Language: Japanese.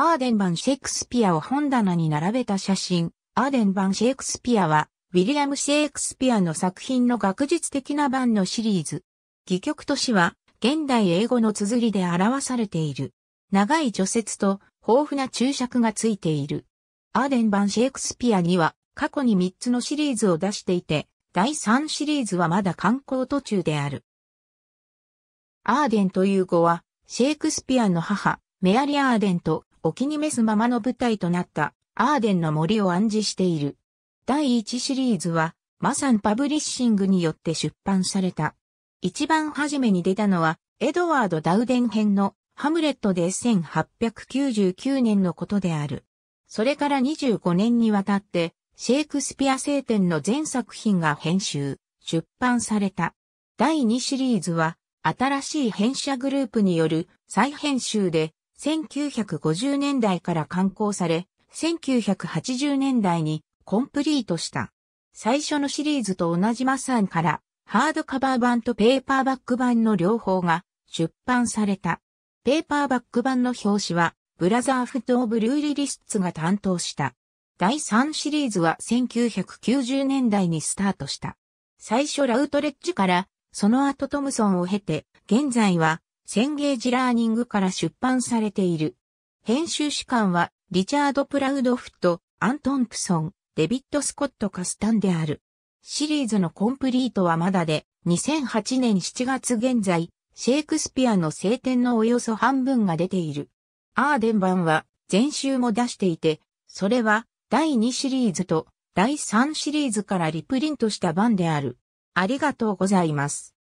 アーデン版シェイクスピアを本棚に並べた写真。アーデン版シェイクスピアは、ウィリアム・シェイクスピアの作品の学術的な版のシリーズ。戯曲と市は、現代英語の綴りで表されている。長い除雪と豊富な注釈がついている。アーデン版シェイクスピアには、過去に3つのシリーズを出していて、第3シリーズはまだ観光途中である。アーデンという語は、シェイクスピアの母、メアリ・アーデンとお気に召すままの舞台となったアーデンの森を暗示している。第1シリーズは、マサンパブリッシングによって出版された。一番初めに出たのは、エドワード・ダウデン編のハムレットで1899年のことである。それから25年にわたって、シェイクスピア聖典の全作品が編集、出版された。第2シリーズは、新しい編者グループによる再編集で、1950年代から刊行され、1980年代にコンプリートした。最初のシリーズと同じマサンから、ハードカバー版とペーパーバック版の両方が出版された。ペーパーバック版の表紙は、ブラザーフット・オブ・ルーリリスツが担当した。第3シリーズは1990年代にスタートした。最初ラウトレッジから、その後トムソンを経て、現在はセンゲージラーニングから出版されている。編集士官は、リチャード・プラウドフット、アントンプソン、デビッド・スコット・カスタンである。シリーズのコンプリートはまだで、2008年7月現在、シェイクスピアの聖典のおよそ半分が出ている。アーデン版は、前週も出していて、それは、第2シリーズと、第3シリーズからリプリントした版である。ありがとうございます。